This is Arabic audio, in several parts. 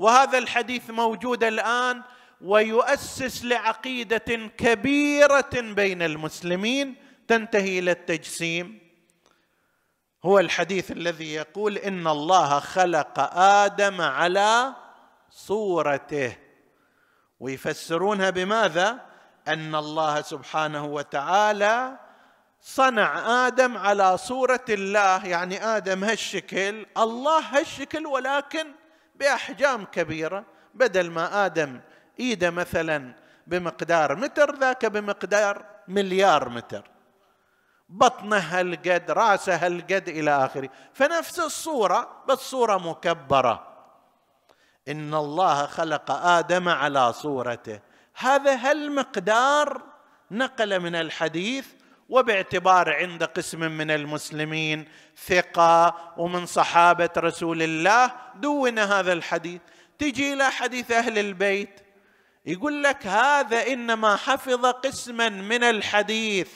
وهذا الحديث موجود الان ويؤسس لعقيده كبيره بين المسلمين تنتهي الى التجسيم هو الحديث الذي يقول ان الله خلق ادم على صورته ويفسرونها بماذا ان الله سبحانه وتعالى صنع ادم على صوره الله يعني ادم هالشكل الله هالشكل ولكن باحجام كبيره بدل ما ادم ايده مثلا بمقدار متر ذاك بمقدار مليار متر بطنه هالقد راسه هالقد الى اخره فنفس الصوره بس صوره مكبره ان الله خلق ادم على صورته هذا هالمقدار نقل من الحديث وباعتبار عند قسم من المسلمين ثقه ومن صحابه رسول الله دون هذا الحديث تجي الى حديث اهل البيت يقول لك هذا انما حفظ قسما من الحديث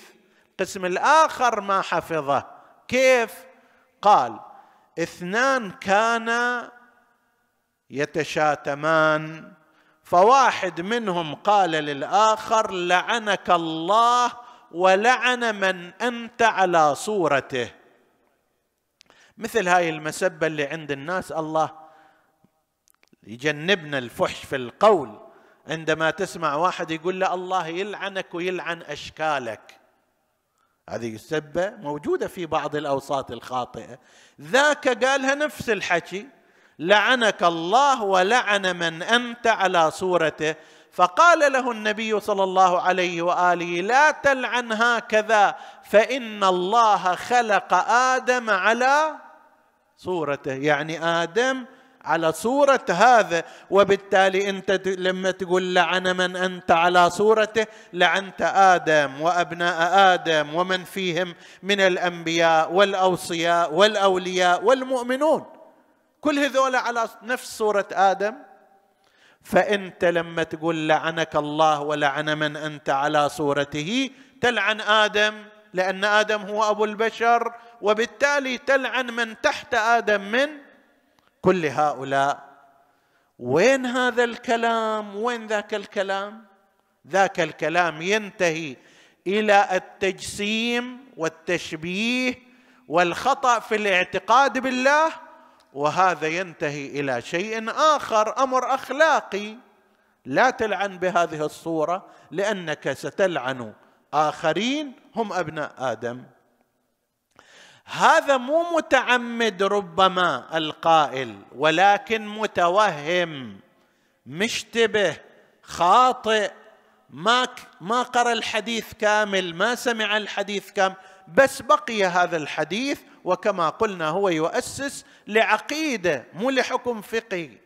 القسم الاخر ما حفظه كيف قال اثنان كانا يتشاتمان فواحد منهم قال للاخر لعنك الله ولعن من انت على صورته مثل هاي المسبه اللي عند الناس الله يجنبنا الفحش في القول عندما تسمع واحد يقول له الله يلعنك ويلعن اشكالك هذه السبه موجوده في بعض الاوساط الخاطئه ذاك قالها نفس الحكي لعنك الله ولعن من انت على صورته فقال له النبي صلى الله عليه واله لا تلعن هكذا فان الله خلق ادم على صورته يعني ادم على صورة هذا وبالتالي أنت لما تقول لعن من أنت على صورته لعنت آدم وأبناء آدم ومن فيهم من الأنبياء والأوصياء والأولياء والمؤمنون كل هذول على نفس صورة آدم فانت لما تقول لعنك الله ولعن من انت على صورته تلعن ادم لان ادم هو ابو البشر وبالتالي تلعن من تحت ادم من كل هؤلاء وين هذا الكلام وين ذاك الكلام ذاك الكلام ينتهي الى التجسيم والتشبيه والخطا في الاعتقاد بالله وهذا ينتهي الى شيء اخر امر اخلاقي لا تلعن بهذه الصوره لانك ستلعن اخرين هم ابناء ادم هذا مو متعمد ربما القائل ولكن متوهم مشتبه خاطئ ما ما قرأ الحديث كامل ما سمع الحديث كامل بس بقي هذا الحديث وكما قلنا هو يؤسس لعقيده مو لحكم فقهي